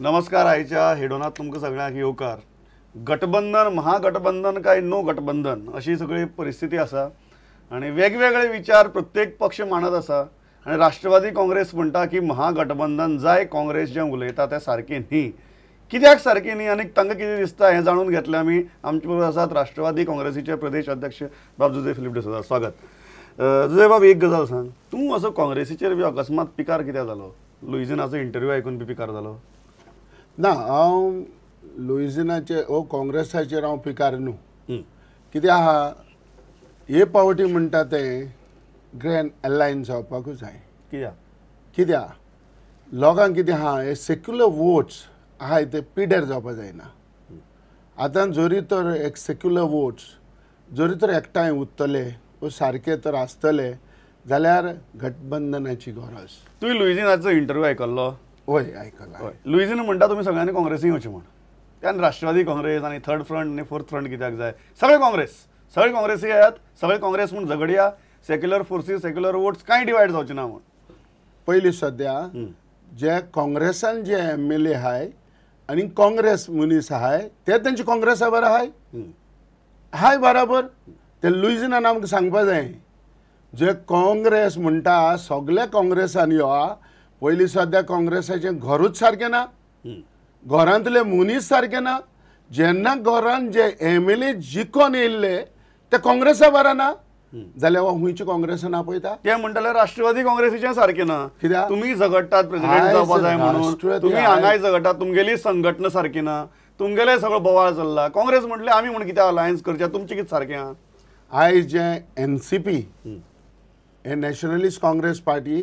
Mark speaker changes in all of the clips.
Speaker 1: नमस्कार आयच्या हेडोनात तुमकां सगळ्यांक येवकार गटबंधन
Speaker 2: महागठबंधन काय नो गटबंधन अशी सगळी परिस्थिती आसा आणि वेगवेगळे विचार प्रत्येक पक्ष मांडत आसा आणि राष्ट्रवादी काँग्रेस म्हणटा की महागठबंधन जाय काँग्रेस जे उलयता ते सारकें न्ही कित्याक सारकें न्ही आणि तांकां किती दिसता हे जाणून घेतले आम्ही आमचे बरोबर आसात राष्ट्रवादी काँग्रेसीचे प्रदेश अध्यक्ष बाब जुजे फिलिप डिसोजा स्वागत जुजे बाब एक गजाल सांग तू असं काँग्रेसीचे बी अकस्मात पिकार कित्याक जालो लुईजनाचो इंटरव्यू आयकून बी पिकार जालो ना हांव लुइजिनाचे हो काँग्रेसाचेर
Speaker 3: हांव पिकार न्हू कित्याक आहा हे पावटी म्हणटा ते ग्रँड अलायन्स जावपाकूच जाय कित्याक कित्याक लोकांक कितें आहा हे सेक्युलर वोट्स आहाय ते पिड्यार जावपाक जायना आतां जरी तर एक सेक्युलर वोट्स जरी तर एकठांय उत्तले व सारके तर आसतले जाल्यार गठबंधनाची गरज
Speaker 2: तुवें लुइजिनाचो इंटरव्यू आयकल्लो हय आयकलां हय लुईजीन म्हणटा तुमी सगळ्यांनी काँग्रेसी वचचें म्हण त्यान राष्ट्रवादी काँग्रेस आणि थर्ड फ्रंट आणि फोर्थ फ्रंट कित्याक जाय सगळे काँग्रेस सगळे काँग्रेसी येयात सगळे काँग्रेस म्हणून झगडया सेक्युलर फोर्सीस सेक्युलर वोट्स कांय डिवायड जावचे ना म्हणून
Speaker 3: पहिली सध्या जे काँग्रेसान जे एम एल ए आहाय आणि काँग्रेस मनीस आहाय ते त्यांचे काँग्रेस बरोबर आहाय हाय बराबर ते लुईजनान आमकां सांगपा जाय जे काँग्रेस म्हणटा सगळे काँग्रेसान यो पहिली सध्या काँग्रेसाचें घरूच सारखे ना घरांतले मनीस सारखे ना जेन्ना घरान जे एम एल ए जिखोन येयल्ले ते काँग्रेसा बारा ना जाल्यार हो काँग्रेस काँग्रेसान
Speaker 2: आपयता ते म्हणटाले राष्ट्रवादी काँग्रेसीचे सारखे ना कित्याक तुमी झगडटात प्रेसिडेंट जावपा जाय म्हणून तुमी हांगाय झगडटात तुमगेली संघटना सारखी ना तुमगेले सगळं बोवाळ चल्ला काँग्रेस म्हटले आम्ही म्हण कित्याक अलायन्स करच्या तुमचे कितें सारखे आहा आयज जे एन सी पी
Speaker 1: हे
Speaker 3: नॅशनलिस्ट काँग्रेस पार्टी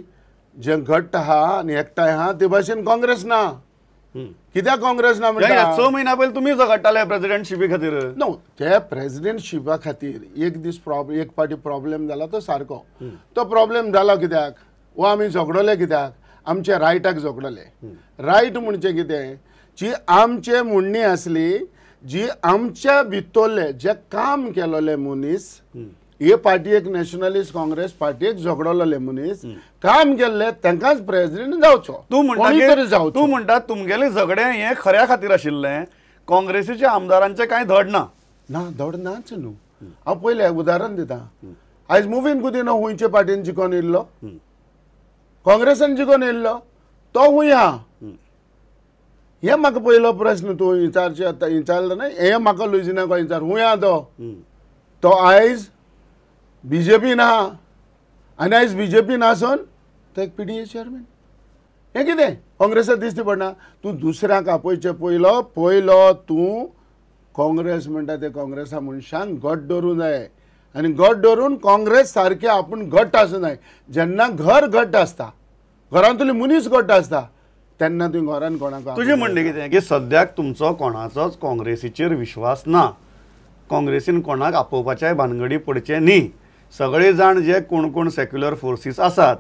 Speaker 3: जे घट्ट हा आणि एकटाय हा ते भाशेन काँग्रेस ना कित्याक काँग्रेस ना म्हणटा स म्हयन्या पयलीं तुम्ही झगडटाले खातीर नो ते प्रेसिडेंटशिपा खातीर एक दीस प्रॉब्लम एक पाटी प्रॉब्लेम झाला तो सारको तो प्रॉब्लेम झाला कित्याक वो हो, आमी झगडले कित्याक आमच्या रायटाक झगडले रायट म्हणजे कितें जी आमचे म्हणणी आसली जी आमच्या भितरले जे काम केलेले मनीस हे एक नॅशनलिस्ट काँग्रेस
Speaker 2: एक झगडलो लेमुनीस काम केल्ले तांकांच प्रेसिडेंट जावचो तूं म्हणटा तूं म्हणटा तुमगेलें झगडें हें खऱ्या खातीर आशिल्लें काँग्रेसीच्या आमदारांचे कांय धड ना ना धड नाच न्हू हांव पयलें उदाहरण दितां आयज मुवीन गुदिनो हुंयचे
Speaker 3: पार्टीन जिखोन येयल्लो काँग्रेसान जिखोन येयल्लो तो हुंय आहा हे म्हाका पयलो प्रस्न तूं विचारचे आतां विचारलो न्ही हे म्हाका लुजिनाको विचार हुंय आहा तो तो आयज बीजेपी ना आनी आयज बीजेपी नासून तो एक पीडीए चेअरमॅन हें कितें काँग्रेसाक दिसती पडना तू दुसऱ्यांक आपयचे पयलो पयलो तू काँग्रेस म्हणटा ते काँग्रेसा मनशांक घट दवरूं जाय आनी घट दवरून काँग्रेस सारके आपूण घट आसूं जाय जेन्ना घर घट आसता घरांतली मनीस घट आसता तेन्ना तुवें घरान कोणाक तुजें म्हणणें
Speaker 2: कितें की सद्याक तुमचो कोणाचोच काँग्रेसीचेर विश्वास ना काँग्रेसीन कोणाक आपोवपाचे भानगडी पडचे न्ही सगळे जाण जे कोण कोण सेक्युलर फोर्सीस आसात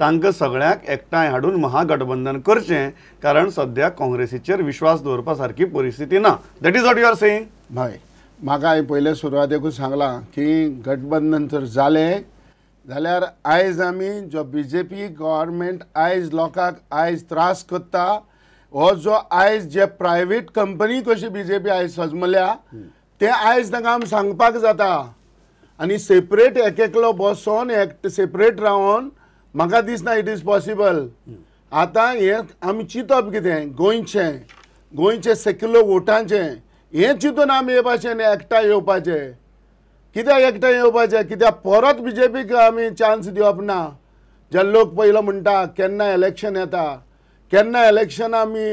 Speaker 2: तांकां सगळ्यांक एकठांय हाडून महागठबंधन करचें कारण सद्याक काँग्रेसीचेर विश्वास दवरपा सारकी परिस्थिती ना that is what you are saying हय म्हाका हांवें पयले सुरवातेकूच सांगलां की गठबंधन जर जालें जाल्यार
Speaker 3: आयज आमी जो बी जे पी गव्हर्मेंट आयज लोकांक आयज त्रास करता हो जो आयज जे प्रायवेट कंपनी कशी बी जे पी आयज सजमल्या ते आयज तांकां आमी सांगपाक जाता आणि सेपरेट एक एकलो बसोन एक सेपरेट रावन म्हाका दिसना इट इज पॉसिबल आतां हें आमी चिंतप कितें गोंयचें गोंयचे सेक्युलर वोटांचें हें चिंतून आमी येवपाचें आनी एकठांय येवपाचें कित्याक एकठांय येवपाचें कित्याक परत बी जे पीक आमी चान्स दिवप ना जे लोक पयलो म्हणटा केन्ना इलेक्शन येता केन्ना इलेक्शन आमी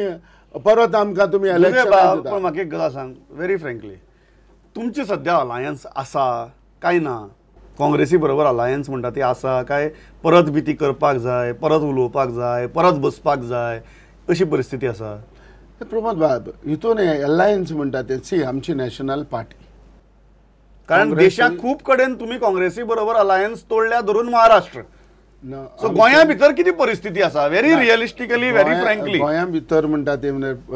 Speaker 3: परत आमकां तुमी इलेक्शन म्हाका
Speaker 2: एक गजाल सांग व्हेरी फ्रेंकली तुमचें सद्या अलायन्स आसा काय ना काँग्रेसी बरोबर अलायन्स म्हणटा ती आसा काय परत भीती करपाक जाय परत उलोवपाक जाय परत बसपाक जाय अशी परिस्थिती आसा
Speaker 3: प्रमोद बाब हितून अलायन्स म्हणटा ते सी आमची नॅशनल पार्टी कारण देशा
Speaker 2: खूप कडेन तुम्ही काँग्रेसी बरोबर अलायन्स तोडल्या धरून महाराष्ट्र सो गोंया भितर किती परिस्थिती आसा व्हेरी रिअलिस्टिकली व्हेरी फ्रँकली गोंया
Speaker 3: भितर म्हणटा ते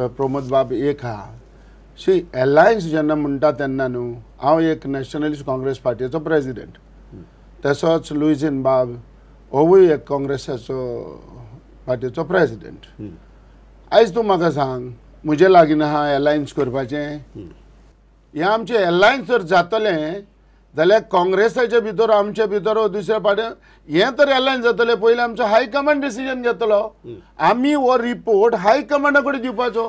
Speaker 3: प्रमोद बाब एक हा सी अलायन्स जेन्ना म्हणटा तेन्ना न्हू हांव एक नॅशनलिस्ट काँग्रेस पार्टीचो प्रेसिडेंट तसोच लुईज इन बाब होवूय एक काँग्रेसाचो पार्टीचो प्रेसिडेंट आयज तूं म्हाका सांग म्हजे लागीं हा अलायन्स करपाचें हें आमचें एलायन्स जर जातलें जाल्यार काँग्रेसाच्या भितर आमच्या भितर दुसऱ्या पार्ट्या हे तर एलायन जातले पयलीं आमचो हायकमांड डिसिजन घेतलो आमी हो रिपोर्ट हायकमांडा कडेन दिवपाचो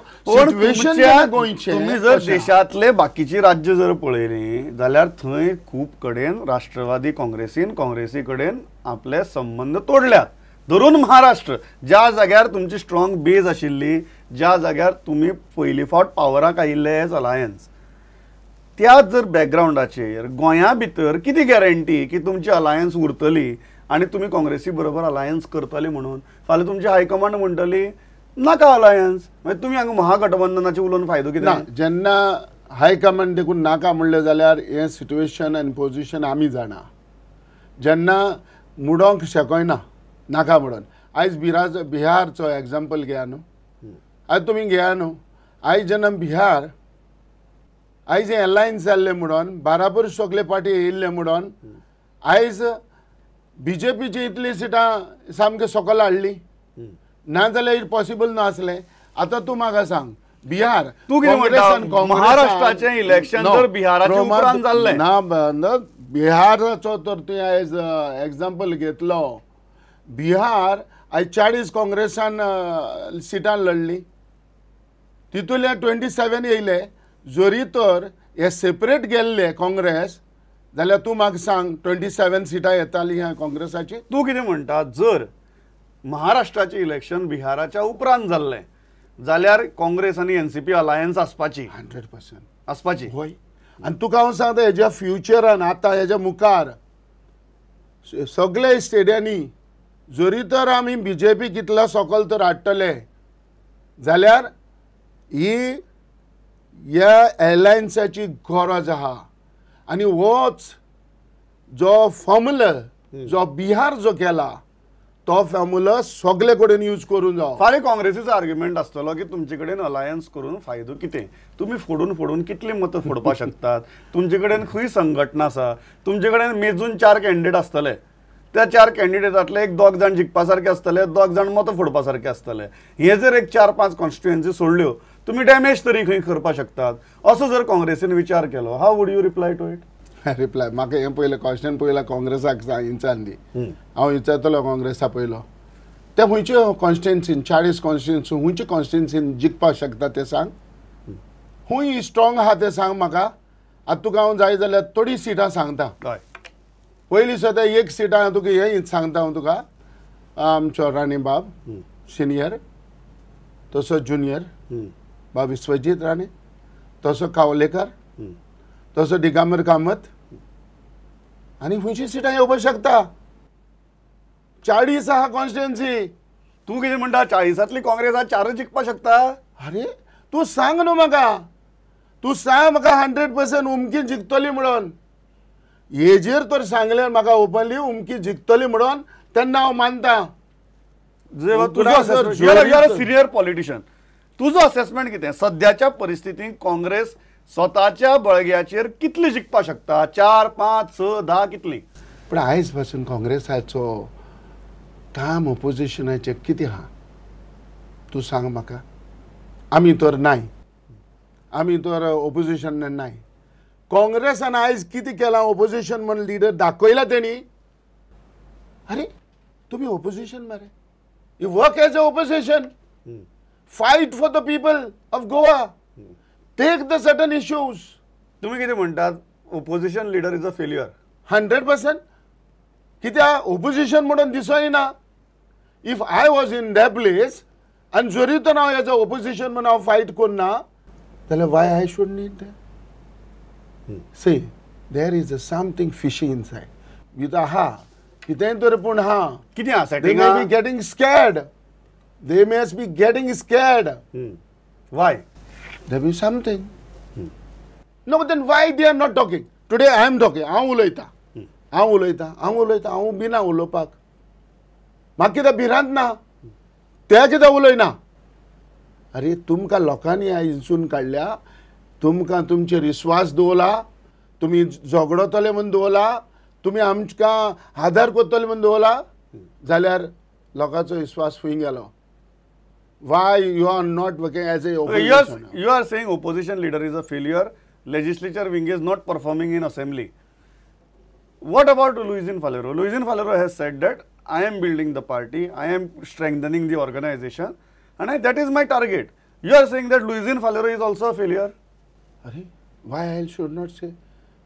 Speaker 3: गोंयचें जर
Speaker 2: देशातले बाकीची राज्य जर पळयली जाल्यार थंय खूब कडेन राष्ट्रवादी काँग्रेसीन काँग्रेसी कडेन आपले संबंद तोडल्यात धरून महाराष्ट्र ज्या जाग्यार तुमची स्ट्रॉंग बेज आशिल्ली ज्या जाग्यार तुमी पयली फावट पावराक आयिल्ले एज अलायन्स त्याच जर बॅकग्रावंडाचेर गोंया भितर किती गॅरंटी की तुमची अलायन्स उरतली आणि तुम्ही काँग्रेसी बरोबर अलायन्स करतले म्हणून फाल्यां तुमची हायकमांड म्हणटली नाका अलायन्स म्हणजे तुमी हांगा महागठबंधनाचे उलोवन फायदो किती जेन्ना हायकमांड देखून
Speaker 3: नाका म्हणलें जाल्यार हें सिट्युएशन आनी पोजिशन आमी जाणा जेन्ना मुडोंक शकयना नाका म्हणून आयज बिहारचो एग्जाम्पल घेया न्हू आयज तुमी घेया न्हू आयज जेन्ना बिहार आयज हें अलायन्स जाल्ले म्हणून बाराबर सगळे पाटी येयल्ले म्हणून आयज बी जे पीची इतली सिटां सामके सकल हाडली नाजाल्यार इट पॉसिबल नासलें आतां तूं म्हाका सांग बिहार तू कितें म्हणटा महाराष्ट्राचें इलेक्शन तर जाल्लें ना बिहाराचो तर तुवें आयज एग्जांपल घेतलो बिहार आयज चाळीस काँग्रेसान सिटां लढली तितूंतल्यान ट्वेंटी सेवन येयले जरी तर हे सेपरेट गेल्ले काँग्रेस जाल्यार तूं म्हाका सांग ट्वेंटी सेवन सिटां येतालीं ह्या काँग्रेसाची
Speaker 2: तूं कितें म्हणटा जर महाराष्ट्राचें इलेक्शन बिहाराच्या उपरांत जाल्लें जाल्यार काँग्रेस आनी एन सी पी अलायन्स आसपाची हंड्रेड पर्सेंट आसपाची हय आनी तुका हांव सांगता हेज्या फ्युचरान आतां हेज्या मुखार सगळे
Speaker 3: स्टेडियांनी जरी तर आमी बी जे पी कितलो सकल तर हाडटले जाल्यार ही ह्या अलायंसची गरज आहा आणि होच जो फॉर्मुला जो बिहार
Speaker 2: जो केला तो फॉर्मुला सगळे कडेन यूज करून जावं फाल्यां काँग्रेसीचो आर्ग्युमेंट असतो की तुमचे कडेन अलायन्स करून फायदो किती तुम्ही फोडून फोडून कितली मतं फोडपा शकतात तुमचे कडेन खंय संघटना आसा तुमचे कडेन मेजून चार कॅन्डिडेट आसतले त्या चार कॅन्डिडेटांतले एक दोग जाण जिखपा सारके आसतले दोग जाण मतं फोडपा सारके हे जर एक चार पांच कॉन्स्टिट्युएन्सी सोडल्यो तुम्ही डॅमेज तरी खंय करपाक शकतात असो जर काँग्रेसीन विचार केलो how would you reply to it reply म्हाका हें पयलें क्वेश्चन पयला काँग्रेसाक हिंसान दी
Speaker 3: हांव विचारतलो काँग्रेसा पयलो ते खंयच्यो कॉन्स्टिट्युएन्सीन चाळीस कॉन्स्टिट्युन्सी खंयचे कॉन्स्टिट्युन्सीन जिखपाक शकता ते सांग खूंय स्ट्रॉंग आहा ते सांग म्हाका आतां तुका हांव जाय जाल्यार थोडी सिटां सांगता पहिली सुद्दां एक सिटां हांव तुका हें सांगता हांव तुका आमचो राणीबाब सिनियर तसो ज्युनियर बा विश्वजित राणे तसं कावलेकर तसं डिगांबर कामत आणि हुशी सीटा येवपाक शकता चाळीस हा कॉन्स्टिट्युएन्सी तू किती म्हणता चाळीसातली काँग्रेस चारच जिखपाक शकता अरे तू सांग न्हू म्हाका तू सांग म्हाका हंड्रेड पर्सेंट उमकी जिंकतली म्हणून हेजेर तर सांगलें म्हाका ओपनली उमकी जिंकतली
Speaker 2: म्हणून तेन्ना हांव मानता सिनियर पॉलिटिशियन तुझं असेसमेंट कितें सध्याच्या परिस्थितीत काँग्रेस स्वतःच्या बळग्याचेर कितली जिखपा शकता चार पांच स धा कितली
Speaker 3: पण आयज पासून काँग्रेसाचो काम ऑपोजिशनाचे किती हा तू सांग म्हाका आम्ही तर नाही आम्ही तर ऑपोजिशन नाही काँग्रेसान आयज किती केला ऑपोजिशन म्हण लिडर दाखवला तेणी अरे तुम्ही ऑपोजिशन मरे you work as a opposition fight for the people of Goa take the sudden issues तुम्ही किती म्हणतात opposition leader is a failure hundred percent कित्या ओपोजिशन म्हणून ना if I was in the place आणि जरी तर नाव एज अ ओपोजिशन म्हणून फाईट फायट ना जाल्यार why I should need say there is a something fishy inside with हा कितेंय तरी पूण हा कितें आसा getting scared They must be getting scared. Hmm. Why? There is something. Hmm. No, but then why they are not talking? Today I am talking. I am uloita. I am uloita. I am uloita. I am bina ulopak. मागीदा भिरांत ना त्या कितें उलयना अरे तुमका लोकांनी ह्या हिंसून काडल्या तुमकां तुमचेर विस्वास दवरला तुमी झगडतले म्हणून दवरला तुम्ही आमकां आधार करतले म्हणून दवरला जाल्यार लोकांचा विश्वास फुईन गेला why you are not working as a opposition? Yes,
Speaker 2: you are saying opposition leader is a failure, legislature wing is not performing in assembly. What about Luisin Falero? Luisin Falero has said that I am building the party, I am strengthening the organization and I, that is my target. You are saying that Luisin Falero is also a failure. are why I should not
Speaker 3: say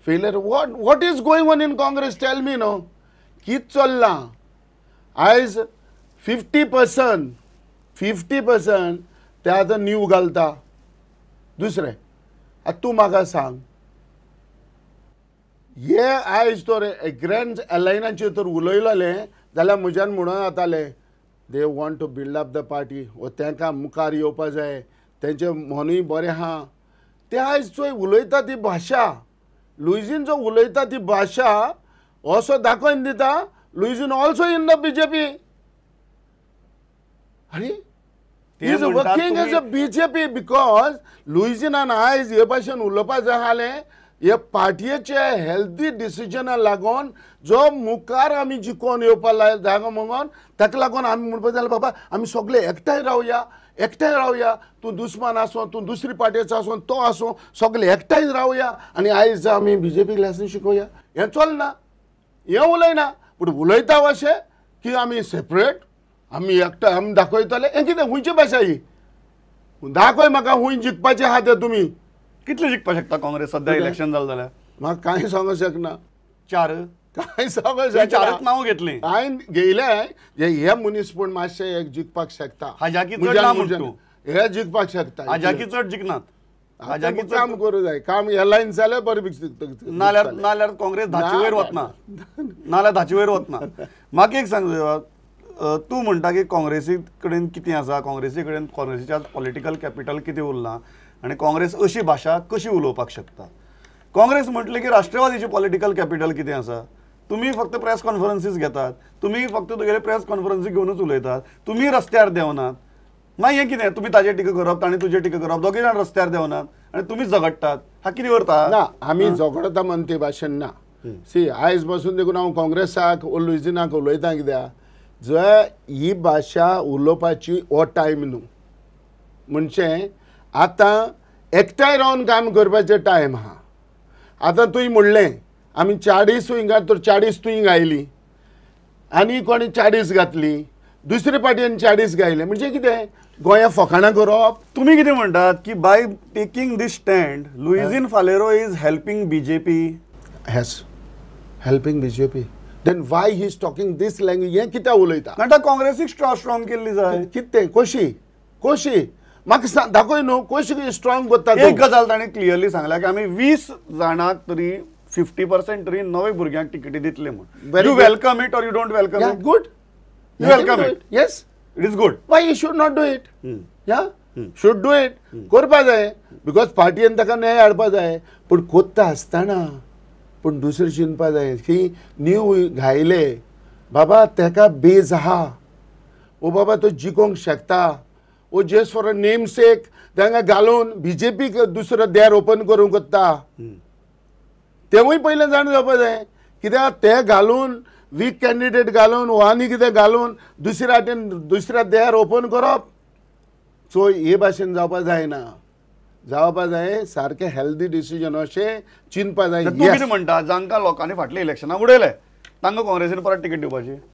Speaker 3: failure? What, what is going on in Congress? Tell me now. Kit Cholla, as 50 fifty percent ते आतां नीव घालता दुसरें आतां तूं म्हाका सांग हे आयज तर ग्रँड एलायनाचेर तर उलयलें जाल्यार म्हज्यान म्हणून जातालें they want to build up the party वो तांकां मुखार येवपा जाय तेंचें मनूय बरें आहा ते आयज चोय उलयता ती भाशा लुईजीन जो उलयता ती भाशा असो दाखोवन दिता लुईजीन also in the B J P आणि He's a B J P because Louisiana आयज हे भाशेन उलोवपा जाले हे पार्टीचे हेल्दी डिसिजनाक लागून जो मुखार आमी जिकोन येवपा जागो म्हणून ताका लागून आमी म्हणपा जाल्यार बाबा आमी सगळे एकठांय रावया एकठांय रावया तूं दुस्मान आसूं तूं दुसरी पार्टीचो आसूं तो आसूं सगळे एकठांय रावया आनी आयज आमी बी जे पी लेसन शिकोवया हें चलना हें उलयना पूण उलयता अशें की आमी सेपरेट आमी एकटो आमी दाखयतले हे किती खुंयची भाशा ही दाखय म्हाका हूंय जिखपाचे आहा तुम्ही कितले जिखपाक शकता काँग्रेस सध्या इलेक्शन झालं जाल्यार म्हाका कांय सांगूंक शकना चार कांय सांगू शकना चारच
Speaker 2: नांव घेतलें हांवें
Speaker 3: घेयलें जे हे मनीस पूण मातशे एक जिखपाक शकता हाज्याकी चड
Speaker 2: हे जिखपाक शकता हाज्याकी चड जिखनात हाज्याकी काम करूं जाय काम हे लायन जाल्यार बरें नाल्यार नाल्यार काँग्रेस धाचे वयर वतना नाल्यार धाचे वयर वतना म्हाका एक सांग तूं म्हणटा की काँग्रेसी कडेन कितें आसा काँग्रेसी कडेन काँग्रेसीच्या पॉलिटिकल कॅपिटल कितें उरलां आनी काँग्रेस अशी भाशा कशी उलोवपाक शकता काँग्रेस म्हटलें की राष्ट्रवादीचें पॉलिटिकल कॅपिटल कितें आसा तुम्ही फक्त प्रेस कॉन्फरन्सीस घेतात तुम्ही फक्त तुगेले प्रेस कॉन्फरन्सी घेवनूच उलयतात तुम्ही रस्त्यार देवनात मागीर हें कितें तुम्ही ताजे टिका करप ताणें तुजेर टिका करप दोगेय जाण रस्त्यार देवनात आनी तुमी झगडटात हा कितें करता ना आमी
Speaker 3: झगडता म्हण ते भाशेन ना सी आयज बसून देखून हांव काँग्रेसाक ओल्ड लुजिनाक उलयतां कित्याक जर ही भाशा उलोवपाची ओ टायम न्हू म्हणजे आतां एकठांय रावन काम करपाचे टायम आहा आतां तुवें म्हणलें आमी चाळीस घात तर चाळीस तुवें गायली आनी कोणी चाळीस घातली दुसरे पाटयेन चाळीस गायले म्हणजे कितें गोंया फकाणां
Speaker 2: करप तुम्ही किती म्हणतात की by taking this stand Luizinho Faleiro is helping BJP B helping P then why he is talking this
Speaker 3: language हे कित्याक उलयता म्हणटा काँग्रेसीक स्ट्रॉंग केल्ली जाय कितें कशी कशी
Speaker 2: म्हाका दाखय न्हू कशी स्ट्रॉंग कोत्ता एक गजाल ताणें क्लियरली सांगल्या की आमी वीस जाणांक तरी फिफ्टी पर्सेंट तरी नवे भुरग्यांक तिकेटी दितले म्हणून you welcome it or you don't welcome it good you welcome it yes it is good why you should not do it या
Speaker 3: शूड डू इट करपा जाय बिकॉज पार्टीन ताका न्याय हाडपा जाय पूण कोत्ता आसतना पण दुसरें चिंतपा जाय की न्यू घायले बाबा तेका बेज आहा ओ बाबा तो जिखोंक शकता ओ just for a name sake तांकां घालून बी जे पीक दुसरो देर ओपन करू कोत्ता तेवूय पहिले जाण जावपा जाय कित्याक ते घालून वीक कॅन्डिडेट घालून वा आनी कितें घालून दुसऱ्या वाटेन दुसऱ्या देर ओपन करप सो हे
Speaker 2: भाशेन जावपा जायना जावपा जाय सारखे हेल्दी डिसिजन अशें चिंतपा जाय म्हणटा जांका लोकांनी फाटल्या इलेक्शनाक उडयले तांकां काँग्रेसीन परत तिकीट दिवपाची